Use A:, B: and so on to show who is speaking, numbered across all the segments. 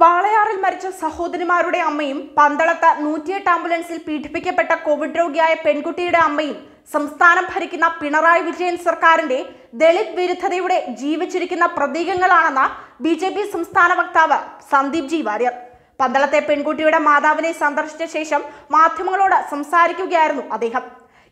A: വാളയാറിൽ മരിച്ച സഹോദരിമാരുടെ അമ്മയും പന്തളത്ത് നൂറ്റിയെട്ട് ആംബുലൻസിൽ പീഡിപ്പിക്കപ്പെട്ട കോവിഡ് രോഗിയായ പെൺകുട്ടിയുടെ അമ്മയും സംസ്ഥാനം ഭരിക്കുന്ന പിണറായി വിജയൻ സർക്കാരിന്റെ ദളിത് വിരുദ്ധതയുടെ ജീവിച്ചിരിക്കുന്ന പ്രതീകങ്ങളാണെന്ന ബി ജെ പി സംസ്ഥാന വക്താവ് സന്ദീപ് ജി വാര്യർ പന്തളത്തെ പെൺകുട്ടിയുടെ മാതാവിനെ സന്ദർശിച്ച ശേഷം മാധ്യമങ്ങളോട് സംസാരിക്കുകയായിരുന്നു അദ്ദേഹം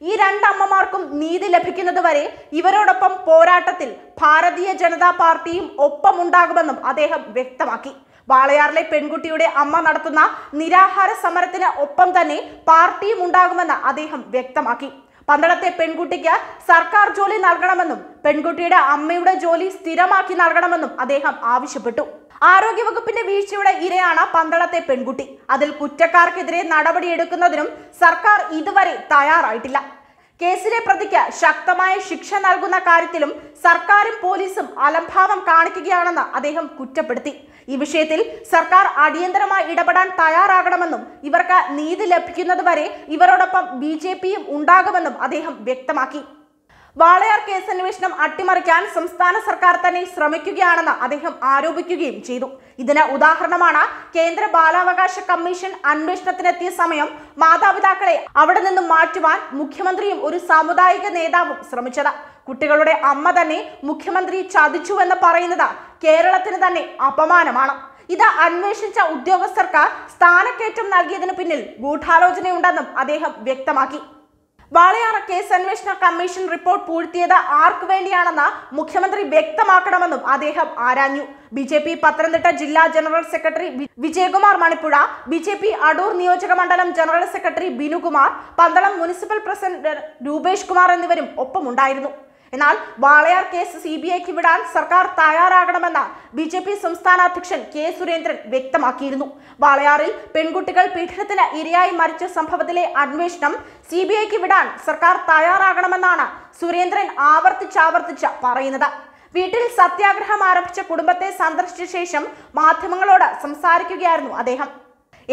A: ഈ രണ്ടമ്മമാർക്കും നീതി ലഭിക്കുന്നതുവരെ ഇവരോടൊപ്പം പോരാട്ടത്തിൽ ഭാരതീയ ജനതാ പാർട്ടിയും ഒപ്പമുണ്ടാകുമെന്നും അദ്ദേഹം വ്യക്തമാക്കി വാളയാറിലെ പെൺകുട്ടിയുടെ അമ്മ നടത്തുന്ന നിരാഹാര സമരത്തിന് ഒപ്പം തന്നെ പാർട്ടിയും ഉണ്ടാകുമെന്ന് അദ്ദേഹം വ്യക്തമാക്കി പന്തളത്തെ പെൺകുട്ടിക്ക് സർക്കാർ ജോലി നൽകണമെന്നും പെൺകുട്ടിയുടെ അമ്മയുടെ ജോലി സ്ഥിരമാക്കി നൽകണമെന്നും അദ്ദേഹം ആവശ്യപ്പെട്ടു ആരോഗ്യവകുപ്പിന്റെ വീഴ്ചയുടെ ഇരയാണ് പന്തളത്തെ പെൺകുട്ടി അതിൽ കുറ്റക്കാർക്കെതിരെ നടപടിയെടുക്കുന്നതിനും സർക്കാർ ഇതുവരെ തയ്യാറായിട്ടില്ല കേസിലെ പ്രതിക്ക് ശക്തമായ ശിക്ഷ നൽകുന്ന കാര്യത്തിലും സർക്കാരും പോലീസും അലംഭാവം കാണിക്കുകയാണെന്ന് അദ്ദേഹം കുറ്റപ്പെടുത്തി ഈ വിഷയത്തിൽ സർക്കാർ അടിയന്തരമായി ഇടപെടാൻ തയ്യാറാകണമെന്നും ഇവർക്ക് നീതി ലഭിക്കുന്നതുവരെ ഇവരോടൊപ്പം ബി ജെ പിയും ഉണ്ടാകുമെന്നും അദ്ദേഹം വ്യക്തമാക്കി വാളയാർ അന്വേഷണം അട്ടിമറിക്കാൻ സംസ്ഥാന സർക്കാർ തന്നെ ശ്രമിക്കുകയാണെന്ന് അദ്ദേഹം ആരോപിക്കുകയും ചെയ്തു ഇതിന് ഉദാഹരണമാണ് കേന്ദ്ര ബാലാവകാശ കമ്മീഷൻ അന്വേഷണത്തിനെത്തിയ സമയം മാതാപിതാക്കളെ അവിടെ നിന്നും മാറ്റുവാൻ മുഖ്യമന്ത്രിയും ഒരു സാമുദായിക നേതാവും ശ്രമിച്ചത് കുട്ടികളുടെ അമ്മ തന്നെ മുഖ്യമന്ത്രി എന്ന് പറയുന്നത് കേരളത്തിന് തന്നെ അപമാനമാണ് ഇത് അന്വേഷിച്ച ഉദ്യോഗസ്ഥർക്ക് സ്ഥാനക്കയറ്റം നൽകിയതിനു പിന്നിൽ ഗൂഢാലോചനയുണ്ടെന്നും അദ്ദേഹം വ്യക്തമാക്കി വാളയാർ കേസ് അന്വേഷണ കമ്മീഷൻ റിപ്പോർട്ട് പൂഴ്ത്തിയത് ആർക്കു വേണ്ടിയാണെന്ന് മുഖ്യമന്ത്രി വ്യക്തമാക്കണമെന്നും അദ്ദേഹം ആരാഞ്ഞു ബി ജെ പി പത്തനംതിട്ട ജില്ലാ general secretary Vijayakumar Manippuzha B J P Adoor നിയോജക മണ്ഡലം general secretary Binukumar Pandalam municipal president Rupesh Kumar എന്നിവരും ഒപ്പമുണ്ടായിരുന്നു എന്നാൽ വാളയാർ കേസ് സി ബി ഐക്ക് വിടാൻ സർക്കാർ തയ്യാറാകണമെന്ന് ബി ജെ പി സംസ്ഥാന അധ്യക്ഷൻ കെ സുരേന്ദ്രൻ വ്യക്തമാക്കിയിരുന്നു വാളയാറിൽ പെൺകുട്ടികൾ പീഡനത്തിന് ഇരയായി മരിച്ച സംഭവത്തിലെ അന്വേഷണം സി ബി ഐക്ക് വിടാൻ സർക്കാർ തയ്യാറാകണമെന്നാണ് സുരേന്ദ്രൻ ആവർത്തിച്ചാവർത്തിച്ച് പറയുന്നത് വീട്ടിൽ സത്യാഗ്രഹം ആരംഭിച്ച കുടുംബത്തെ സന്ദർശിച്ച ശേഷം മാധ്യമങ്ങളോട് സംസാരിക്കുകയായിരുന്നു അദ്ദേഹം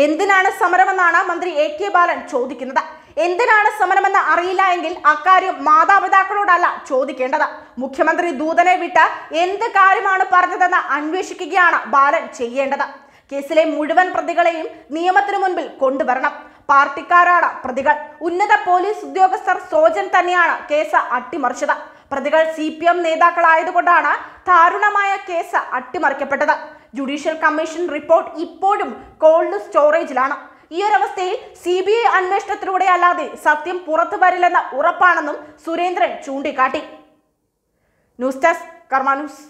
A: എന്തിനാണ് സമരമെന്നാണ് മന്ത്രി എ കെ ബാലൻ ചോദിക്കുന്നത് എന്തിനാണ് സമരമെന്ന് അറിയില്ല എങ്കിൽ അക്കാര്യം മാതാപിതാക്കളോടല്ല ചോദിക്കേണ്ടത് മുഖ്യമന്ത്രി ദൂതനെ വിട്ട് എന്ത് കാര്യമാണ് പറഞ്ഞതെന്ന് അന്വേഷിക്കുകയാണ് ബാലൻ ചെയ്യേണ്ടത് കേസിലെ മുഴുവൻ പ്രതികളെയും നിയമത്തിനു മുൻപിൽ കൊണ്ടുവരണം പാർട്ടിക്കാരാണ് പ്രതികൾ ഉന്നത പോലീസ് ഉദ്യോഗസ്ഥർ സോജൻ തന്നെയാണ് കേസ് അട്ടിമറിച്ചത് പ്രതികൾ സി പി എം നേതാക്കളായതുകൊണ്ടാണ് ദാരുണമായ കേസ് അട്ടിമറിക്കപ്പെട്ടത് ജുഡീഷ്യൽ കമ്മീഷൻ റിപ്പോർട്ട് ഇപ്പോഴും കോൾഡ് സ്റ്റോറേജിലാണ് ഈ ഒരു അവസ്ഥയിൽ സി ബി ഐ അന്വേഷണത്തിലൂടെ അല്ലാതെ സത്യം പുറത്തു വരില്ലെന്ന ഉറപ്പാണെന്നും സുരേന്ദ്രൻ ചൂണ്ടിക്കാട്ടി ന്യൂസ് ഡെസ്ക് കർമാനൂസ്